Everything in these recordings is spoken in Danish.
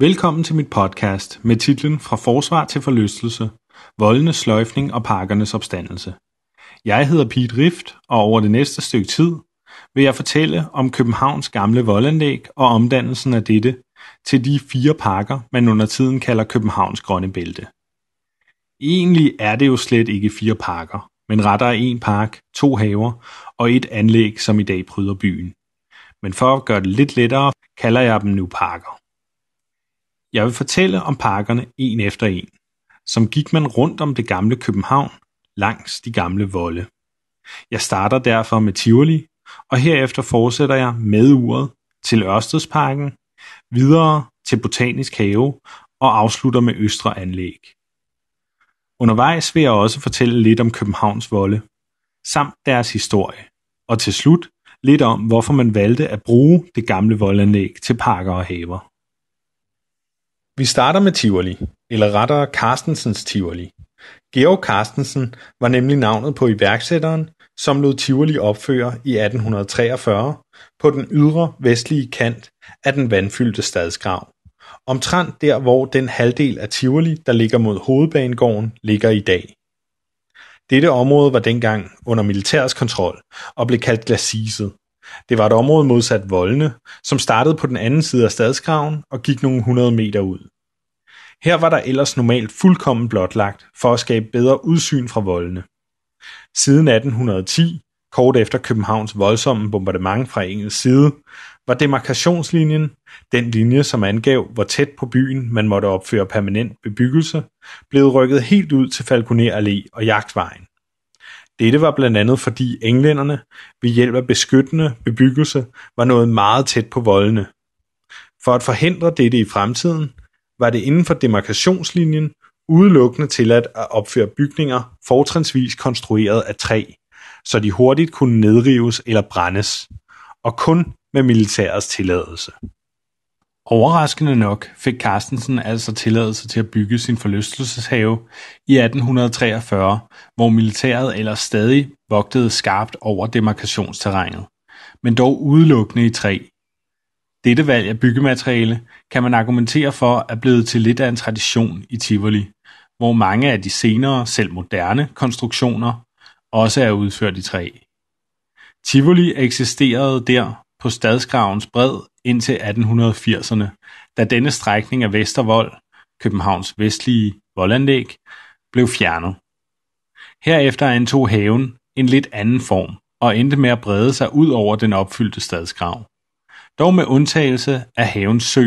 Velkommen til mit podcast med titlen Fra forsvar til forlystelse, voldenes sløjfning og parkernes opstandelse. Jeg hedder Pete Rift, og over det næste stykke tid vil jeg fortælle om Københavns gamle voldanlæg og omdannelsen af dette til de fire parker, man under tiden kalder Københavns Grønne Bælte. Egentlig er det jo slet ikke fire parker, men rettere en park, to haver og et anlæg, som i dag pryder byen. Men for at gøre det lidt lettere, kalder jeg dem nu parker. Jeg vil fortælle om parkerne en efter en. Som gik man rundt om det gamle København, langs de gamle volde. Jeg starter derfor med Tivoli, og herefter fortsætter jeg med uret til Ørstedsparken, videre til Botanisk Have og afslutter med Østre Anlæg. Undervejs vil jeg også fortælle lidt om Københavns volde, samt deres historie, og til slut lidt om, hvorfor man valgte at bruge det gamle voldanlæg til parker og haver. Vi starter med Tivoli, eller rettere Carstensens Tivoli. Georg Carstensen var nemlig navnet på iværksætteren, som lod Tivoli opføre i 1843 på den ydre vestlige kant af den vandfyldte stadsgrav. Omtrent der, hvor den halvdel af Tivoli, der ligger mod hovedbanegården, ligger i dag. Dette område var dengang under militærets kontrol og blev kaldt glasiset, det var et område modsat voldene, som startede på den anden side af stadsgraven og gik nogle hundrede meter ud. Her var der ellers normalt fuldkommen blotlagt for at skabe bedre udsyn fra voldene. Siden 1810, kort efter Københavns voldsomme bombardement fra engelsk side, var demarkationslinjen, den linje, som angav, hvor tæt på byen man måtte opføre permanent bebyggelse, blevet rykket helt ud til Falconer Allé og Jagtvejen. Dette var blandt andet fordi englænderne ved hjælp af beskyttende bebyggelse var nået meget tæt på voldene. For at forhindre dette i fremtiden var det inden for demarkationslinjen udelukkende tilladt at opføre bygninger fortrinsvis konstrueret af træ, så de hurtigt kunne nedrives eller brændes, og kun med militærets tilladelse. Overraskende nok fik Carstensen altså tilladelse til at bygge sin forlystelseshave i 1843, hvor militæret ellers stadig vogtede skarpt over demarkationsterrænet, men dog udelukkende i træ. Dette valg af byggemateriale kan man argumentere for er blevet til lidt af en tradition i Tivoli, hvor mange af de senere, selv moderne, konstruktioner også er udført i træ. Tivoli eksisterede der på Stadsgravens bred indtil 1880'erne, da denne strækning af Vestervold, Københavns vestlige voldanlæg, blev fjernet. Herefter antog haven en lidt anden form og endte med at brede sig ud over den opfyldte stadsgrav. Dog med undtagelse af havens sø,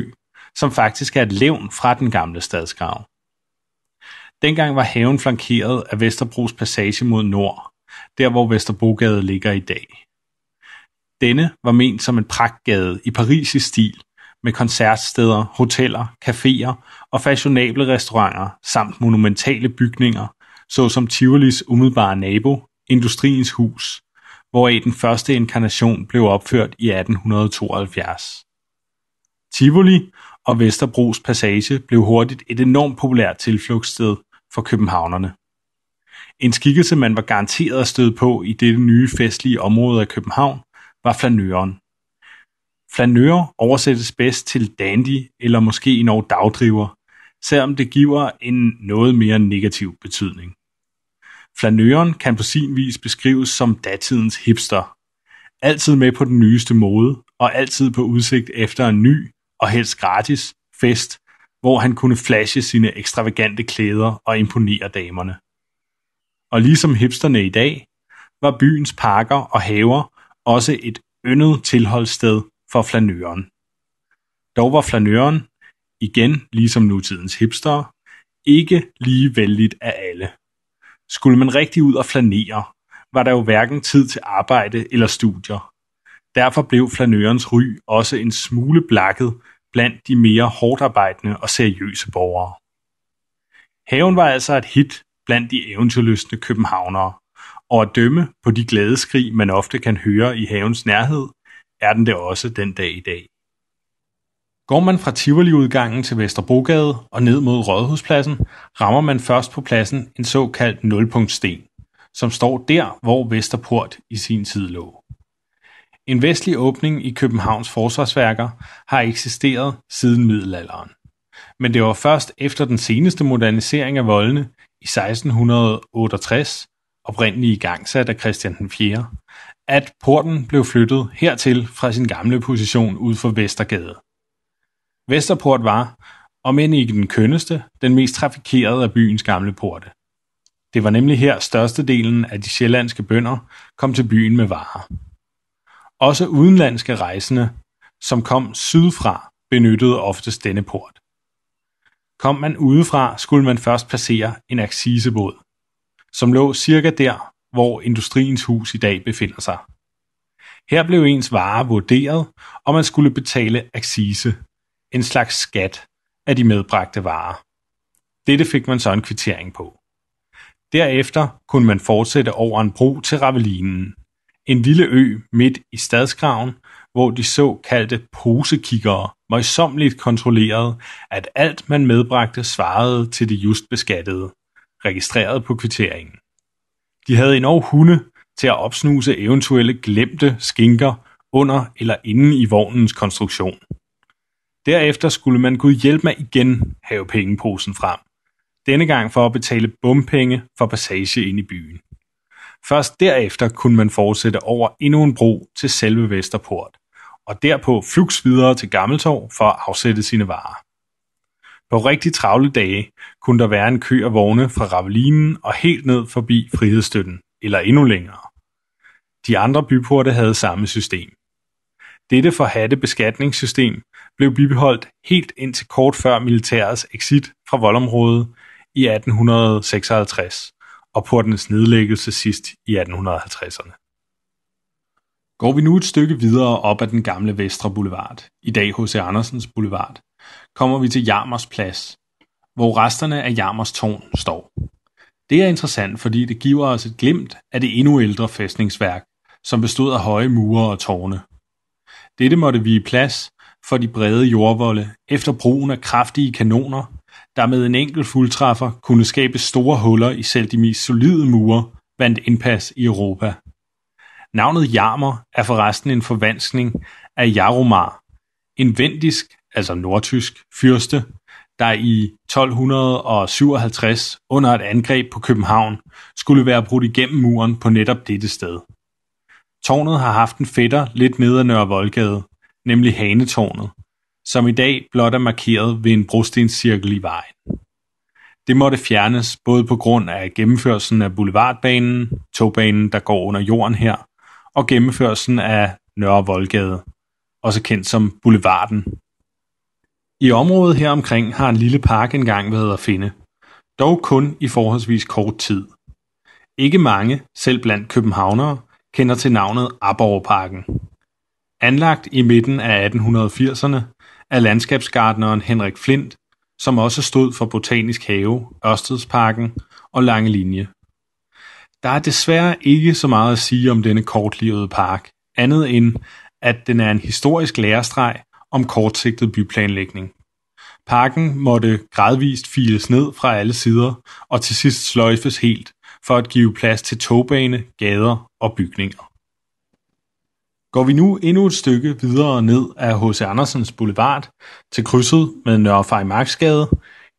som faktisk er et levn fra den gamle stadsgrav. Dengang var haven flankeret af Vesterbros passage mod nord, der hvor Vesterbrogade ligger i dag. Denne var ment som en pragtgade i parisisk stil med koncertsteder, hoteller, caféer og fashionable restauranter samt monumentale bygninger, såsom Tivolis umiddelbare nabo, Industriens Hus, hvoraf den første inkarnation blev opført i 1872. Tivoli og Vesterbros Passage blev hurtigt et enormt populært tilflugtssted for københavnerne. En skikkelse, man var garanteret at støde på i dette nye festlige område af København, var flanøren. Flanør oversættes bedst til dandy eller måske en dagdriver, selvom det giver en noget mere negativ betydning. Flanøren kan på sin vis beskrives som datidens hipster. Altid med på den nyeste mode, og altid på udsigt efter en ny, og helst gratis, fest, hvor han kunne flashe sine ekstravagante klæder og imponere damerne. Og ligesom hipsterne i dag, var byens parker og haver også et yndet tilholdssted for flanøren. Dog var flanøren, igen ligesom nutidens hipstere, ikke lige vældigt af alle. Skulle man rigtig ud og flanere, var der jo hverken tid til arbejde eller studier. Derfor blev flanørens ry også en smule blakket blandt de mere hårdarbejdende og seriøse borgere. Haven var altså et hit blandt de eventyrlystne københavnere, og at dømme på de glade skrig, man ofte kan høre i havens nærhed, er den det også den dag i dag. Går man fra Tivoli-udgangen til Vesterbrogade og ned mod Rådhuspladsen, rammer man først på pladsen en såkaldt nulpunktsten, som står der, hvor Vesterport i sin tid lå. En vestlig åbning i Københavns forsvarsværker har eksisteret siden middelalderen. Men det var først efter den seneste modernisering af voldene i 1668, oprindeligt gang sat af Christian den 4., at porten blev flyttet hertil fra sin gamle position ud for Vestergade. Vesterport var, om end ikke den kønneste, den mest trafikerede af byens gamle porte. Det var nemlig her størstedelen af de sjællandske bønder kom til byen med varer. Også udenlandske rejsende, som kom sydfra, benyttede oftest denne port. Kom man udefra, skulle man først passere en aksisebåd, som lå cirka der, hvor Industriens Hus i dag befinder sig. Her blev ens varer vurderet, og man skulle betale accise, en slags skat af de medbragte varer. Dette fik man så en kvittering på. Derefter kunne man fortsætte over en bro til Ravelinen, en lille ø midt i stadsgraven, hvor de såkaldte posekikkere møjsommeligt kontrollerede, at alt man medbragte svarede til det just beskattede registreret på kvitteringen. De havde endnu hunde til at opsnuse eventuelle glemte skinker under eller inden i vognens konstruktion. Derefter skulle man kunne hjælpe med igen have pengeposen frem. Denne gang for at betale bompenge for passage ind i byen. Først derefter kunne man fortsætte over endnu en bro til selve Vesterport, og derpå flugs videre til Gammeltorv for at afsætte sine varer. På rigtig travle dage kunne der være en kø af vogne fra Ravelinen og helt ned forbi Frihedsstøtten eller endnu længere. De andre byporte havde samme system. Dette forhatte beskatningssystem blev bibeholdt helt indtil kort før militærets exit fra voldområdet i 1856 og portens nedlæggelse sidst i 1850'erne. Går vi nu et stykke videre op ad den gamle Vestre Boulevard, i dag H.C. Andersens Boulevard, kommer vi til Jarmers Plads, hvor resterne af Jarmers tårn står. Det er interessant, fordi det giver os et glimt af det endnu ældre fæstningsværk, som bestod af høje mure og tårne. Dette måtte i plads for de brede jordvolde efter brugen af kraftige kanoner, der med en enkelt fuldtræffer kunne skabe store huller i selv de mest solide mure, vandt indpas i Europa. Navnet Jarmer er forresten en forvanskning af Jaromar, en vendisk altså nordtysk fyrste, der i 1257 under et angreb på København skulle være brudt igennem muren på netop dette sted. Tårnet har haft en fætter lidt nede af Nørre Voldgade, nemlig Hanetårnet, som i dag blot er markeret ved en brostenscirkel i vejen. Det måtte fjernes både på grund af gennemførelsen af boulevardbanen, togbanen, der går under jorden her, og gennemførelsen af Nørre Voldgade, også kendt som Boulevarden i området her omkring har en lille park engang været at finde, dog kun i forholdsvis kort tid. Ikke mange, selv blandt københavnere, kender til navnet Abborgparken. Anlagt i midten af 1880'erne af landskabsgardneren Henrik Flint, som også stod for Botanisk Have, Ørstedsparken og Lange Linje. Der er desværre ikke så meget at sige om denne kortlivede park, andet end, at den er en historisk lærestreg om kortsigtet byplanlægning. Parken måtte gradvist files ned fra alle sider og til sidst sløjfes helt for at give plads til togbane, gader og bygninger. Går vi nu endnu et stykke videre ned af H.C. Andersens Boulevard til krydset med Nørre Marksgade,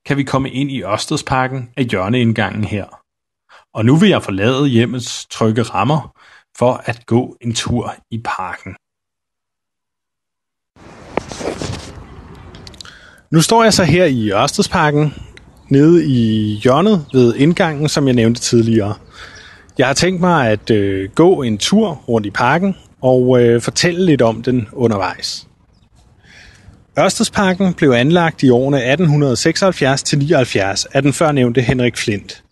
kan vi komme ind i Ørstedsparken af hjørneindgangen her. Og nu vil jeg forlade hjemmets trygge rammer for at gå en tur i parken. Nu står jeg så her i Ørstedsparken, nede i hjørnet ved indgangen, som jeg nævnte tidligere. Jeg har tænkt mig at øh, gå en tur rundt i parken og øh, fortælle lidt om den undervejs. Ørstedsparken blev anlagt i årene 1876-79 af den førnævnte Henrik Flint.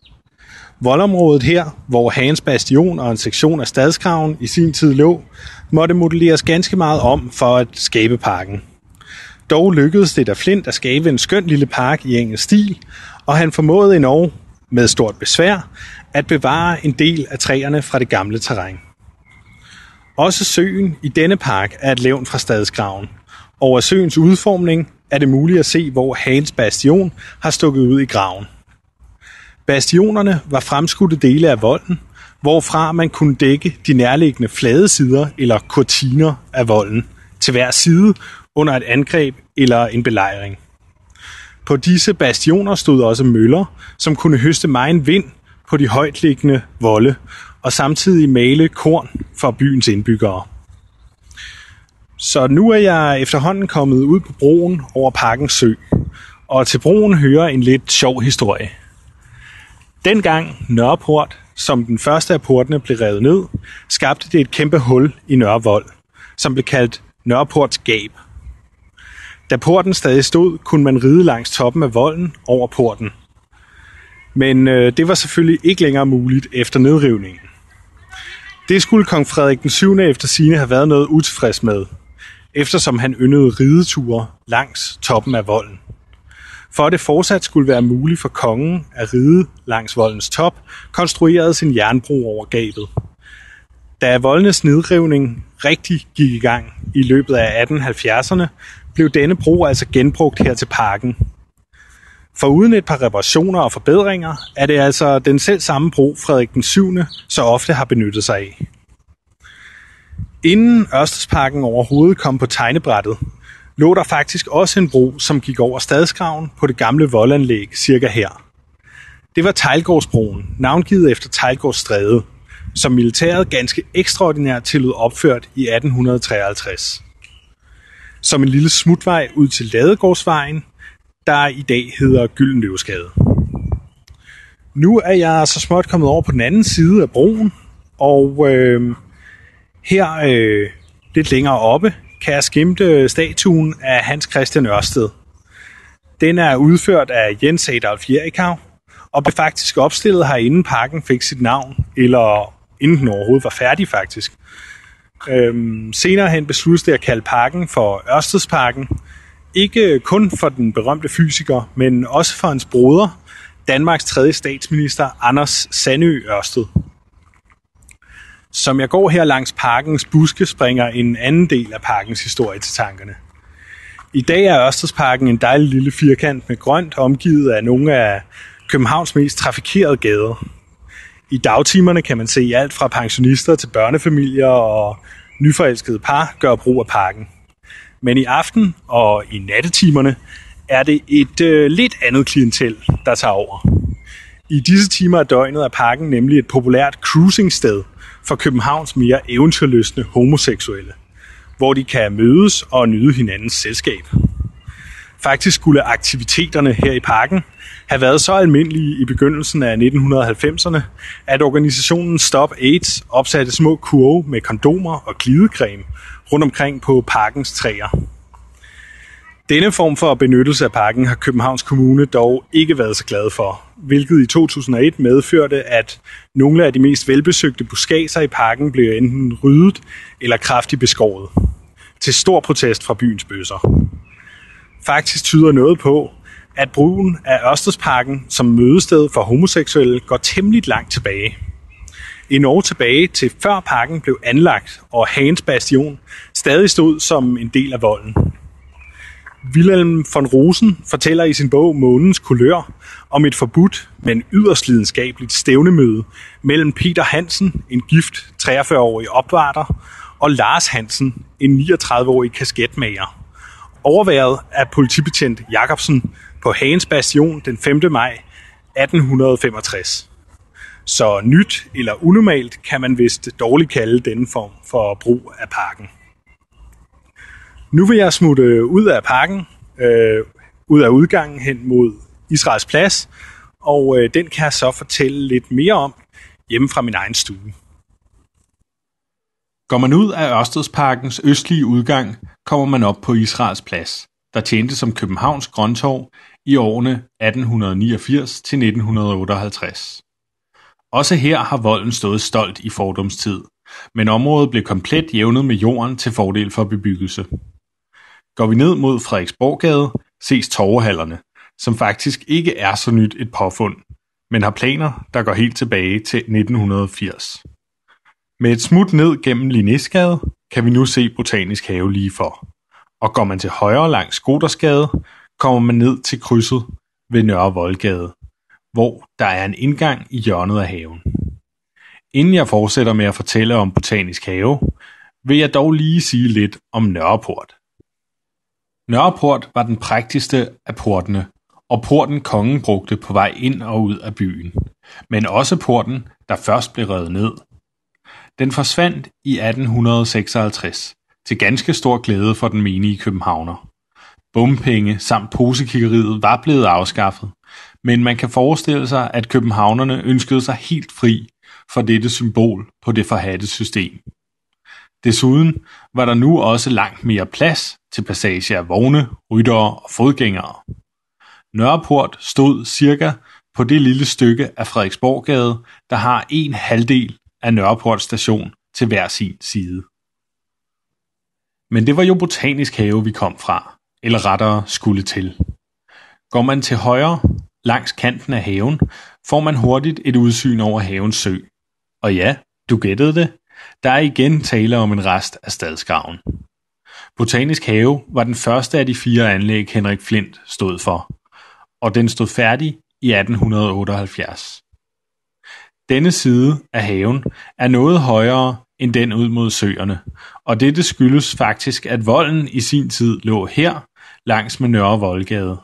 Voldområdet her, hvor Hans Bastion og en sektion af Stadsgraven i sin tid lå, måtte modelleres ganske meget om for at skabe parken – dog lykkedes det da Flint at skabe en skøn lille park i engelsk stil, og han formåede endnu med stort besvær at bevare en del af træerne fra det gamle terræn. Også søen i denne park er et levn fra stadsgraven. Over søens udformning er det muligt at se, hvor Hans Bastion har stukket ud i graven. Bastionerne var fremskudte dele af volden, hvorfra man kunne dække de nærliggende flade sider eller kortiner af volden til hver side under et angreb eller en belejring. På disse bastioner stod også møller, som kunne høste meget vind på de højtliggende volde og samtidig male korn for byens indbyggere. Så nu er jeg efterhånden kommet ud på broen over Parken Sø, og til broen hører en lidt sjov historie. Dengang Nørreport, som den første af portene blev revet ned, skabte det et kæmpe hul i Nørrevold, som blev kaldt Nørreports Gab – da porten stadig stod, kunne man ride langs toppen af volden over porten. Men øh, det var selvfølgelig ikke længere muligt efter nedrivningen. Det skulle kong Frederik den 7. efter sine have været noget utilfreds med, eftersom han yndede rideture langs toppen af volden. For at det fortsat skulle være muligt for kongen at ride langs voldens top, konstruerede sin jernbro over gabet. Da voldenes nedrivning rigtig gik i gang i løbet af 1870'erne, blev denne bro altså genbrugt her til parken. For uden et par reparationer og forbedringer, er det altså den selv samme bro, Frederik den 7. så ofte har benyttet sig af. Inden Ørstedsparken overhovedet kom på tegnebrættet, lå der faktisk også en bro, som gik over Stadsgraven på det gamle voldanlæg cirka her. Det var Tejlgårdsbroen, navngivet efter Tejlgårdsstræde, som militæret ganske ekstraordinært tillod opført i 1853 som en lille smutvej ud til Ladegårdsvejen, der i dag hedder Gyldenløvesgade. Nu er jeg så småt kommet over på den anden side af broen, og øh, her øh, lidt længere oppe kan jeg skimte statuen af Hans Christian Ørsted. Den er udført af Jens Adolf Jerikau, og blev faktisk opstillet herinde parken fik sit navn, eller inden den overhovedet var færdig faktisk. Øhm, senere hen besluttes det at kalde parken for Ørstedsparken. Ikke kun for den berømte fysiker, men også for hans broder, Danmarks tredje statsminister Anders Sandø Ørsted. Som jeg går her langs parkens buske, springer en anden del af parkens historie til tankerne. I dag er Ørstedsparken en dejlig lille firkant med grønt omgivet af nogle af Københavns mest trafikerede gader i dagtimerne kan man se alt fra pensionister til børnefamilier og nyforelskede par gør brug af parken. Men i aften og i nattetimerne er det et øh, lidt andet klientel, der tager over. I disse timer af døgnet er parken nemlig et populært cruisingsted for Københavns mere eventyrløsne homoseksuelle, hvor de kan mødes og nyde hinandens selskab. Faktisk skulle aktiviteterne her i parken have været så almindelige i begyndelsen af 1990'erne, at organisationen Stop AIDS opsatte små kurve med kondomer og glidecreme rundt omkring på parkens træer. Denne form for benyttelse af parken har Københavns Kommune dog ikke været så glad for, hvilket i 2001 medførte, at nogle af de mest velbesøgte buskager i parken blev enten ryddet eller kraftigt beskåret. Til stor protest fra byens bøsser. Faktisk tyder noget på, at brugen af Ørstedsparken som mødested for homoseksuelle går temmelig langt tilbage. I Norge tilbage til før parken blev anlagt, og Hans Bastion stadig stod som en del af volden. Wilhelm von Rosen fortæller i sin bog Månens kulør om et forbudt, men yderst lidenskabeligt stævnemøde mellem Peter Hansen, en gift 43-årig opvarter, og Lars Hansen, en 39-årig kasketmager overværet af politibetjent Jacobsen på Hagens Bastion den 5. maj 1865. Så nyt eller unormalt kan man vist dårligt kalde denne form for brug af parken. Nu vil jeg smutte ud af parken, øh, ud af udgangen hen mod Israels plads, og øh, den kan jeg så fortælle lidt mere om hjemme fra min egen stue. Går man ud af Ørstedsparkens østlige udgang, kommer man op på Israels Plads, der tjente som Københavns Grøntorv i årene 1889 til 1958. Også her har volden stået stolt i fordomstid, men området blev komplet jævnet med jorden til fordel for bebyggelse. Går vi ned mod Frederiksborggade, ses torvehallerne, som faktisk ikke er så nyt et påfund, men har planer, der går helt tilbage til 1980. Med et smut ned gennem Linnésgade kan vi nu se Botanisk Have lige for. Og går man til højre langs Skodersgade, kommer man ned til krydset ved Nørre Voldgade, hvor der er en indgang i hjørnet af haven. Inden jeg fortsætter med at fortælle om Botanisk Have, vil jeg dog lige sige lidt om Nørreport. Nørreport var den prægtigste af portene, og porten kongen brugte på vej ind og ud af byen, men også porten, der først blev revet ned – den forsvandt i 1856 til ganske stor glæde for den menige københavner. Bompenge samt posekikkeriet var blevet afskaffet, men man kan forestille sig, at københavnerne ønskede sig helt fri for dette symbol på det forhatte system. Desuden var der nu også langt mere plads til passage af vogne, ryttere og fodgængere. Nørreport stod cirka på det lille stykke af Frederiksborggade, der har en halvdel af Nørreport station til hver sin side. Men det var jo Botanisk Have, vi kom fra, eller rettere skulle til. Går man til højre, langs kanten af haven, får man hurtigt et udsyn over havens sø. Og ja, du gættede det, der er igen tale om en rest af stadsgraven. Botanisk Have var den første af de fire anlæg, Henrik Flint stod for, og den stod færdig i 1878. Denne side af haven er noget højere end den ud mod søerne og dette skyldes faktisk at volden i sin tid lå her langs med Nørre Voldgade.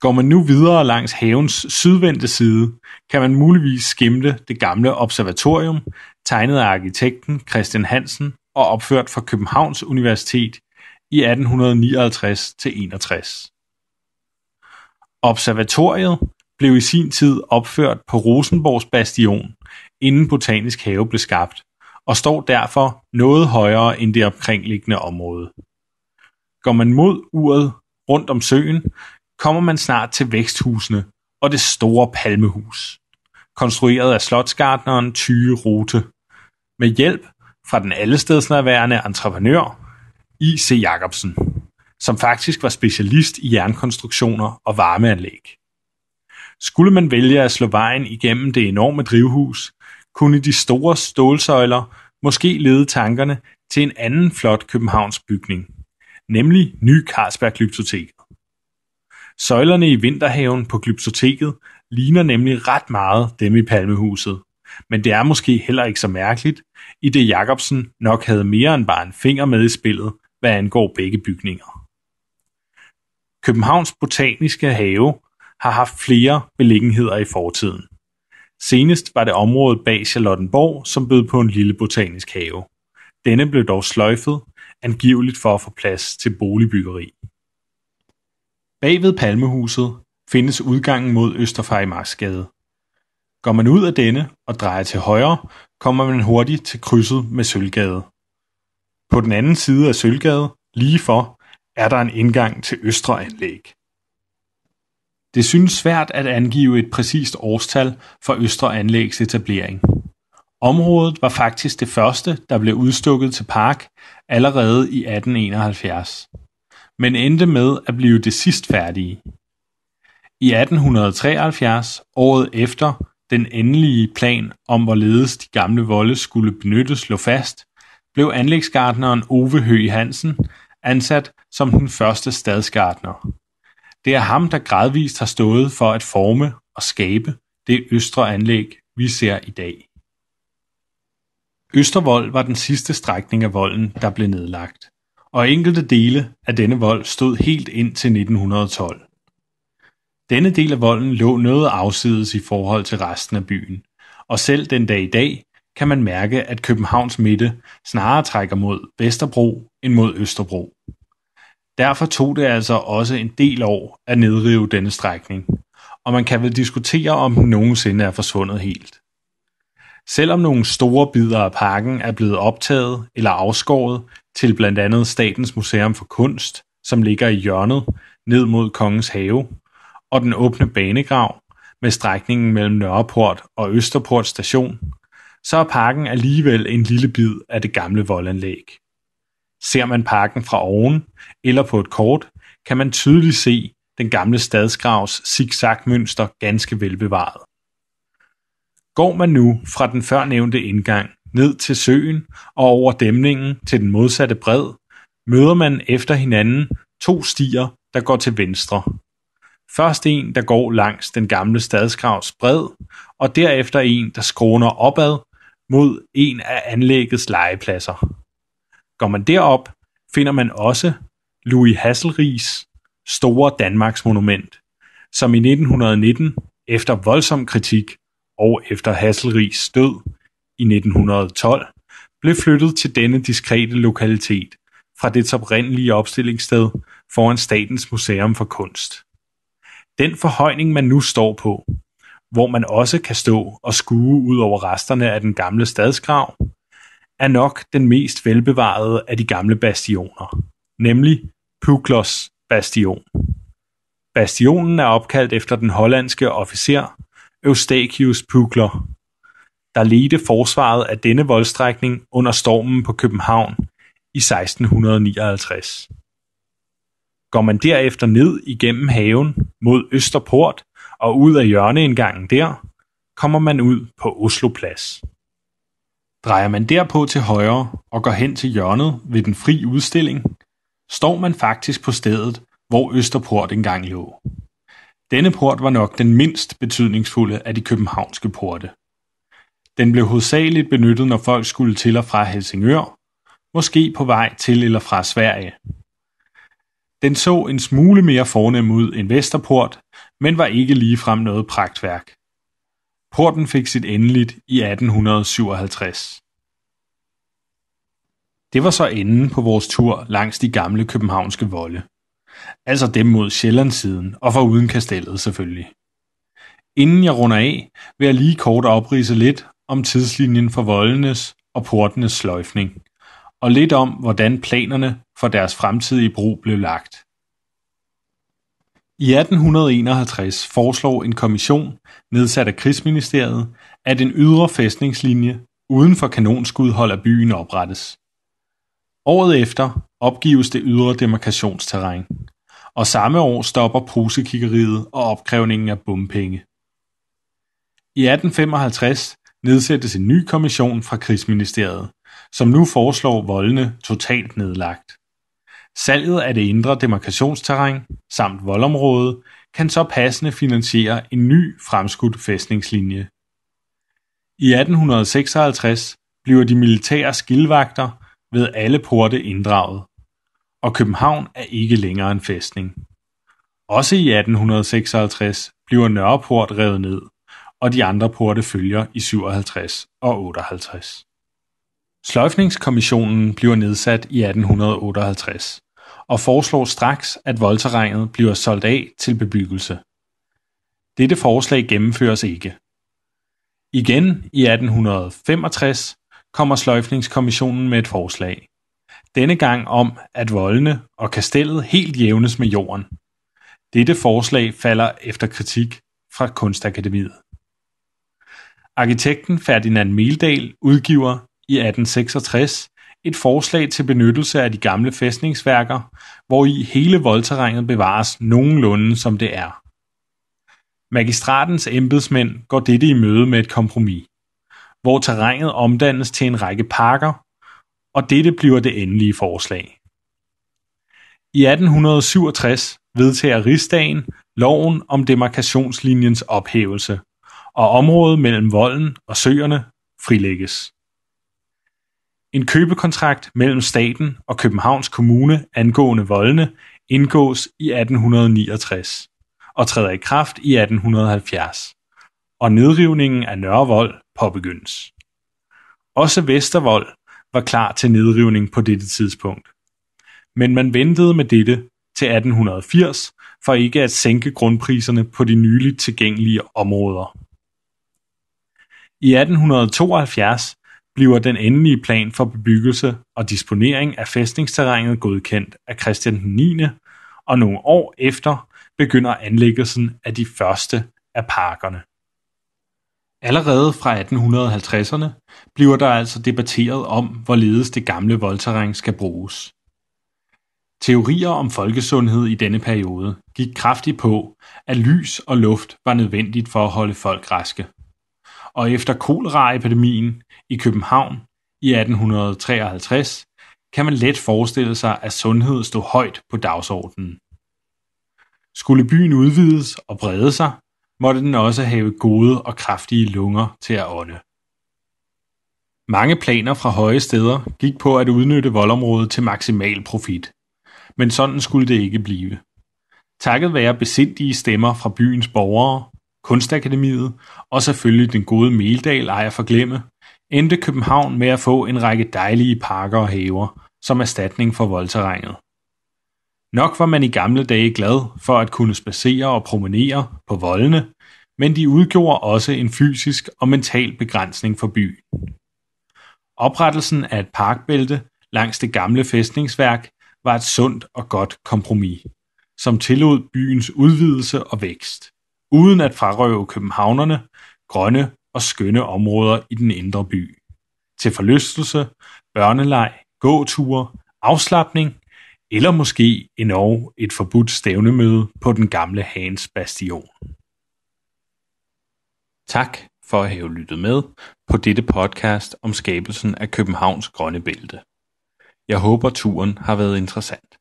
Går man nu videre langs havens sydvendte side, kan man muligvis skimte det gamle observatorium, tegnet af arkitekten Christian Hansen og opført fra Københavns Universitet i 1859-61. Observatoriet blev i sin tid opført på Rosenborgs bastion, inden Botanisk Have blev skabt, og står derfor noget højere end det omkringliggende område. Går man mod uret rundt om søen, kommer man snart til væksthusene og det store palmehus, konstrueret af slotsgartneren Tyge Rote, med hjælp fra den allestedsnærværende entreprenør I.C. Jacobsen, som faktisk var specialist i jernkonstruktioner og varmeanlæg. Skulle man vælge at slå vejen igennem det enorme drivhus, kunne de store stålsøjler måske lede tankerne til en anden flot Københavns bygning, nemlig Ny Carlsberg Glyptoteket. Søjlerne i vinterhaven på Glyptoteket ligner nemlig ret meget dem i Palmehuset, men det er måske heller ikke så mærkeligt, i det Jacobsen nok havde mere end bare en finger med i spillet, hvad angår begge bygninger. Københavns Botaniske Have har haft flere beliggenheder i fortiden. Senest var det området bag Charlottenborg, som bød på en lille botanisk have. Denne blev dog sløjfet, angiveligt for at få plads til boligbyggeri. Bag ved Palmehuset findes udgangen mod Østerfejmarksgade. Går man ud af denne og drejer til højre, kommer man hurtigt til krydset med Sølvgade. På den anden side af Sølvgade, lige for, er der en indgang til Østre Anlæg. Det synes svært at angive et præcist årstal for Østre Anlægs etablering. Området var faktisk det første der blev udstukket til park allerede i 1871, men endte med at blive det sidst færdige. I 1873, året efter den endelige plan om hvorledes de gamle volde skulle benyttes lå fast, blev anlægsgartneren Ove Høgh Hansen ansat som den første stadsgartner. Det er ham, der gradvist har stået for at forme og skabe det østre anlæg, vi ser i dag. Østervold var den sidste strækning af volden, der blev nedlagt, og enkelte dele af denne vold stod helt ind til 1912. Denne del af volden lå noget afsides i forhold til resten af byen, og selv den dag i dag kan man mærke, at Københavns midte snarere trækker mod Vesterbro end mod Østerbro. Derfor tog det altså også en del år at nedrive denne strækning, og man kan vel diskutere, om den nogensinde er forsvundet helt. Selvom nogle store bidder af parken er blevet optaget eller afskåret til blandt andet Statens Museum for Kunst, som ligger i hjørnet ned mod Kongens Have, og den åbne banegrav med strækningen mellem Nørreport og Østerport station, så er parken alligevel en lille bid af det gamle voldanlæg. Ser man parken fra oven eller på et kort, kan man tydeligt se den gamle stadsgravs zigzagmønster ganske velbevaret. Går man nu fra den førnævnte indgang ned til søen og over dæmningen til den modsatte bred, møder man efter hinanden to stier, der går til venstre. Først en, der går langs den gamle stadsgravs bred, og derefter en, der skråner opad mod en af anlæggets legepladser. Går man derop, finder man også Louis Hasselrigs store Danmarks monument, som i 1919, efter voldsom kritik og efter Hasselrigs død i 1912, blev flyttet til denne diskrete lokalitet fra det oprindelige opstillingssted foran Statens Museum for Kunst. Den forhøjning, man nu står på, hvor man også kan stå og skue ud over resterne af den gamle stadsgrav, er nok den mest velbevarede af de gamle bastioner, nemlig Puklos Bastion. Bastionen er opkaldt efter den hollandske officer Eustachius Pukler, der ledte forsvaret af denne voldstrækning under stormen på København i 1659. Går man derefter ned igennem haven mod Østerport og ud af hjørneindgangen der, kommer man ud på Oslo Plads. Drejer man derpå til højre og går hen til hjørnet ved den fri udstilling, står man faktisk på stedet, hvor Østerport engang lå. Denne port var nok den mindst betydningsfulde af de københavnske porte. Den blev hovedsageligt benyttet, når folk skulle til og fra Helsingør, måske på vej til eller fra Sverige. Den så en smule mere fornem ud end Vesterport, men var ikke ligefrem noget pragtværk. Porten fik sit endeligt i 1857 Det var så enden på vores tur langs de gamle københavnske volde. Altså dem mod Sjællandsiden og uden kastellet selvfølgelig. Inden jeg runder af, vil jeg lige kort oprise lidt om tidslinjen for voldenes og portenes sløjfning, og lidt om, hvordan planerne for deres fremtidige brug blev lagt. I 1851 foreslog en kommission nedsat af Krigsministeriet at en ydre fæstningslinje uden for kanonskudhold af byen oprettes. Året efter opgives det ydre demarkationsterræn, og samme år stopper prusekikkeriet og opkrævningen af bompenge. I 1855 nedsættes en ny kommission fra Krigsministeriet, som nu foreslår voldene totalt nedlagt. Salget af det indre demarkationsterræn samt voldområdet kan så passende finansiere en ny fremskudt fæstningslinje. I 1856 bliver de militære skildvagter ved alle porte inddraget, og København er ikke længere en fæstning. Også i 1856 bliver Nørreport revet ned, og de andre porte følger i 57 og 58. Sløjfningskommissionen bliver nedsat i 1858 og foreslår straks at voldterrænet bliver solgt af til bebyggelse. Dette forslag gennemføres ikke. Igen i 1865 kommer Sløjfningskommissionen med et forslag. Denne gang om, at voldene og kastellet helt jævnes med jorden. Dette forslag falder efter kritik fra Kunstakademiet. Arkitekten Ferdinand Meldal udgiver i 1866 et forslag til benyttelse af de gamle fæstningsværker, hvor i hele voldterrænet bevares nogenlunde som det er. Magistratens embedsmænd går dette i møde med et kompromis, hvor terrænet omdannes til en række parker, og dette bliver det endelige forslag. I 1867 vedtager rigsdagen loven om demarkationslinjens ophævelse, og området mellem volden og søerne frilægges. En købekontrakt mellem staten og Københavns Kommune angående voldene indgås i 1869 og træder i kraft i 1870, og nedrivningen af Nørrevold påbegyndes. Også Vestervold var klar til nedrivning på dette tidspunkt. Men man ventede med dette til 1880 for ikke at sænke grundpriserne på de nyligt tilgængelige områder. I 1872 bliver den endelige plan for bebyggelse og disponering af fæstningsterrænet godkendt af Christian 9. og nogle år efter begynder anlæggelsen af de første af parkerne. Allerede fra 1850'erne bliver der altså debatteret om, hvorledes det gamle voldterræn skal bruges. Teorier om folkesundhed i denne periode gik kraftigt på, at lys og luft var nødvendigt for at holde folk raske og efter koleraepidemien i København i 1853 kan man let forestille sig, at sundhed stod højt på dagsordenen. Skulle byen udvides og brede sig, måtte den også have gode og kraftige lunger til at ånde. Mange planer fra høje steder gik på at udnytte voldområdet til maksimal profit. Men sådan skulle det ikke blive. Takket være besindige stemmer fra byens borgere Kunstakademiet og selvfølgelig den gode Meldal ej at forglemme, endte København med at få en række dejlige parker og haver som erstatning for voldterrænet. Nok var man i gamle dage glad for at kunne spacere og promenere på voldene, men de udgjorde også en fysisk og mental begrænsning for byen. Oprettelsen af et parkbælte langs det gamle fæstningsværk var et sundt og godt kompromis, som tillod byens udvidelse og vækst uden at frarøve københavnerne grønne og skønne områder i den indre by. Til forlystelse, børneleg, gåture, afslapning eller måske endnu et forbudt stævnemøde på den gamle Hans Bastion. Tak for at have lyttet med på dette podcast om skabelsen af Københavns Grønne Bælte. Jeg håber turen har været interessant.